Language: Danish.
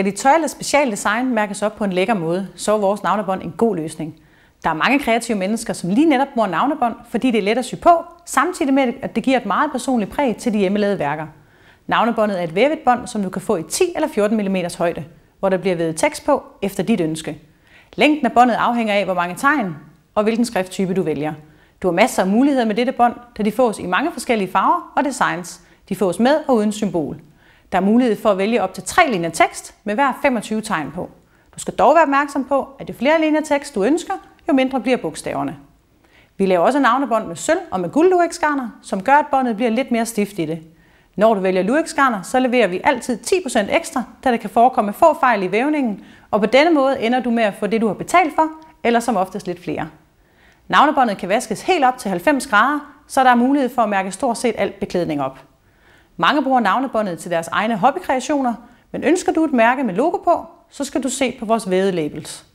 Skal dit tøj eller specialdesign mærkes op på en lækker måde, så er vores navnebånd en god løsning. Der er mange kreative mennesker, som lige netop bruger navnebånd, fordi det er let at sy på, samtidig med at det giver et meget personligt præg til de hjemmelavede værker. Navnebåndet er et vævet bånd, som du kan få i 10 eller 14 mm højde, hvor der bliver vævet tekst på efter dit ønske. Længden af båndet afhænger af, hvor mange tegn og hvilken skrifttype du vælger. Du har masser af muligheder med dette bånd, da de fås i mange forskellige farver og designs. De fås med og uden symbol. Der er mulighed for at vælge op til tre linjer tekst med hver 25 tegn på. Du skal dog være opmærksom på, at jo flere linjer tekst du ønsker, jo mindre bliver bogstaverne. Vi laver også navnebånd med sølv og med guld som gør, at båndet bliver lidt mere stift i det. Når du vælger luriksgarner, så leverer vi altid 10% ekstra, da der kan forekomme få fejl i vævningen, og på denne måde ender du med at få det, du har betalt for, eller som oftest lidt flere. Navnebåndet kan vaskes helt op til 90 grader, så der er mulighed for at mærke stort set alt beklædning op. Mange bruger navnebåndet til deres egne hobbykreationer, men ønsker du et mærke med logo på, så skal du se på vores vædelabels.